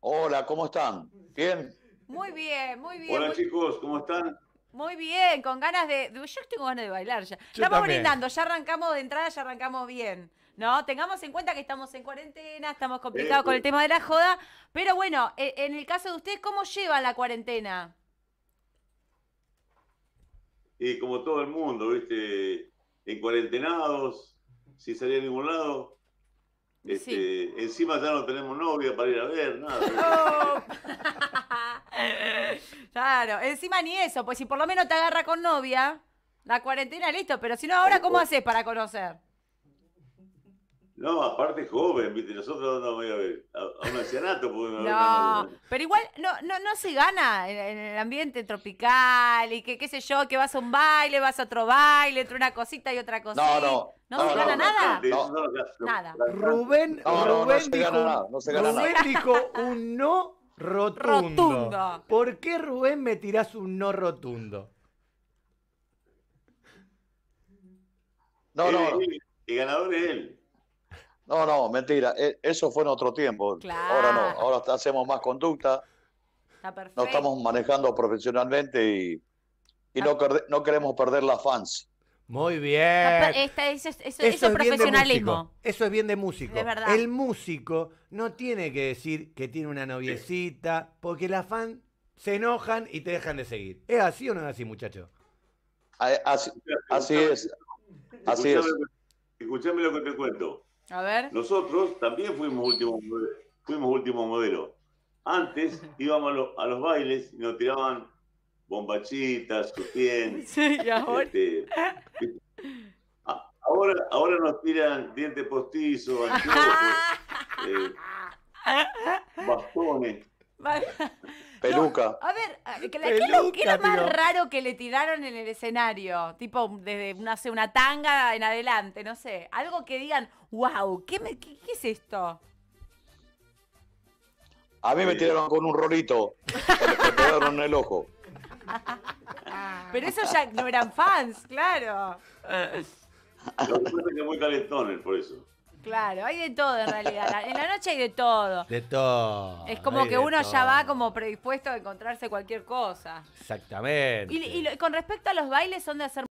Hola, ¿cómo están? ¿Bien? Muy bien, muy bien. Hola chicos, ¿cómo están? Muy bien, con ganas de. Yo tengo ganas de bailar ya. Estamos brindando, ya arrancamos de entrada, ya arrancamos bien. No, tengamos en cuenta que estamos en cuarentena, estamos complicados con el eh, tema de la joda. Pero bueno, e, en el caso de ustedes, ¿cómo lleva la cuarentena? Y como todo el mundo, ¿viste? En cuarentenados, sin salir a ningún lado. Este, encima ya no tenemos novia para ir a ver, nada. Oh. claro, encima ni eso, pues si por lo menos te agarra con novia, la cuarentena listo, pero si no, ahora, ¿cómo haces para conocer? No, aparte joven, viste, nosotros no voy a, a, un ancianato. no, pero igual no, no, no se gana en, el ambiente tropical y que qué sé yo, que vas a un baile, vas a otro baile, entre una cosita y otra cosita. No, no. No, se gana nada. Rubén, Rubén dijo, Rubén dijo un no rotundo. ¿Por qué Rubén me tirás un no rotundo? No, no. el ganador es él. No, no, mentira. E, eso fue en otro tiempo. Ahora no. Ahora hacemos más conducta. Está perfecto. Nos estamos manejando profesionalmente y, no, queremos perder las fans. Muy bien. eso, es profesionalismo. Eso es bien de músico. El músico no tiene que decir que tiene una noviecita, porque las fans se enojan y te dejan de seguir. ¿Es así o no es así, muchacho? Así, es. Así es. Escuchame lo que te cuento. Nosotros también fuimos último, fuimos último modelo. Antes íbamos a, los bailes y nos tiraban bombachitas, sutién. Sí, este, ahora. ahora, nos tiran dientes postizos, anchojos, eh, bastones. A ver, ¿qué, era más raro que le tiraron en el escenario? Tipo, desde una, una tanga en adelante, no sé. Algo que digan, wow, ¿qué, es esto? A mí me tiraron con un rolito. Me pegaron en el ojo. Pero eso ya no eran fans, claro. Eh. Los que muy calentones, por eso. Claro, hay de todo en realidad. En la noche hay de todo. De todo. Es como que uno ya va como predispuesto a encontrarse cualquier cosa. Exactamente. Y, y, con respecto a los bailes, son de hacer